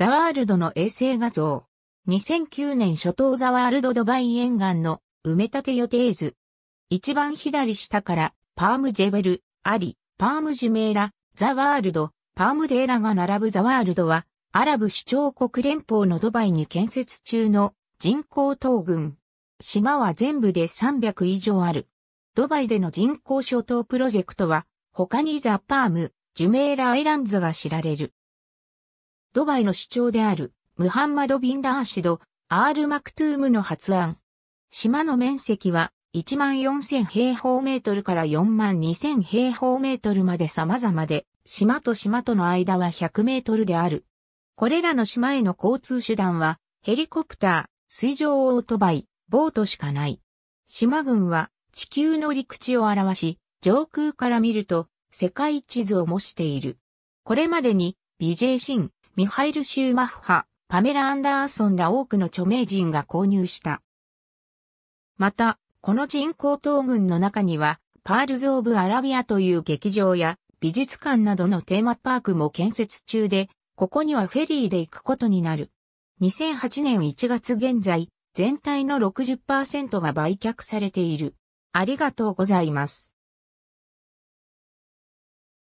ザワールドの衛星画像。2009年初頭ザワールドドバイ沿岸の埋め立て予定図。一番左下からパームジェベル、アリ、パームジュメーラ、ザワールド、パームデーラが並ぶザワールドはアラブ首長国連邦のドバイに建設中の人口東軍。島は全部で300以上ある。ドバイでの人口諸島プロジェクトは他にザ・パーム、ジュメーラ・アイランズが知られる。ドバイの首長である、ムハンマド・ビン・ラーシド、アール・マクトゥームの発案。島の面積は1万4000平方メートルから4万2000平方メートルまで様々で、島と島との間は100メートルである。これらの島への交通手段は、ヘリコプター、水上オートバイ、ボートしかない。島群は地球の陸地を表し、上空から見ると世界地図を模している。これまでにビジェイシン、ミハイル・シューマッハ、パメラ・アンダーソンら多くの著名人が購入した。また、この人工島群の中には、パールズ・オブ・アラビアという劇場や美術館などのテーマパークも建設中で、ここにはフェリーで行くことになる。2008年1月現在、全体の60%が売却されている。ありがとうございます。